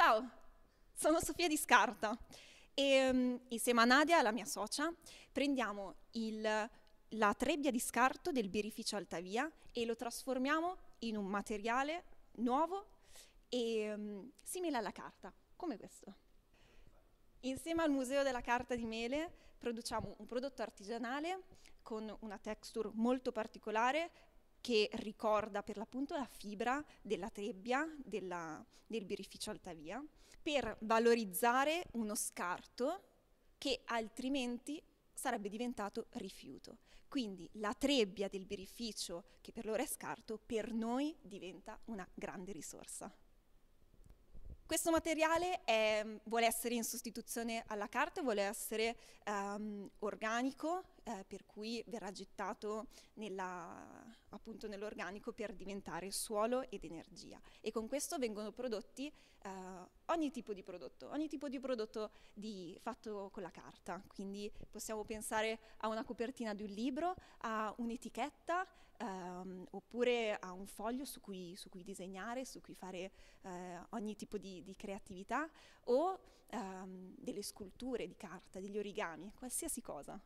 Ciao, sono Sofia Di Scarta e mm, insieme a Nadia, la mia socia, prendiamo il, la trebbia di scarto del birrificio Altavia e lo trasformiamo in un materiale nuovo e um, simile alla carta, come questo. Insieme al Museo della Carta di Mele produciamo un prodotto artigianale con una texture molto particolare che ricorda per l'appunto la fibra della trebbia della, del birrificio Altavia per valorizzare uno scarto che altrimenti sarebbe diventato rifiuto. Quindi la trebbia del birrificio, che per loro è scarto, per noi diventa una grande risorsa. Questo materiale è, vuole essere in sostituzione alla carta, vuole essere um, organico, eh, per cui verrà gettato nell'organico per diventare suolo ed energia. E con questo vengono prodotti eh, ogni tipo di prodotto, ogni tipo di prodotto di, fatto con la carta. Quindi possiamo pensare a una copertina di un libro, a un'etichetta, ehm, oppure a un foglio su cui, su cui disegnare, su cui fare eh, ogni tipo di, di creatività, o ehm, delle sculture di carta, degli origami, qualsiasi cosa.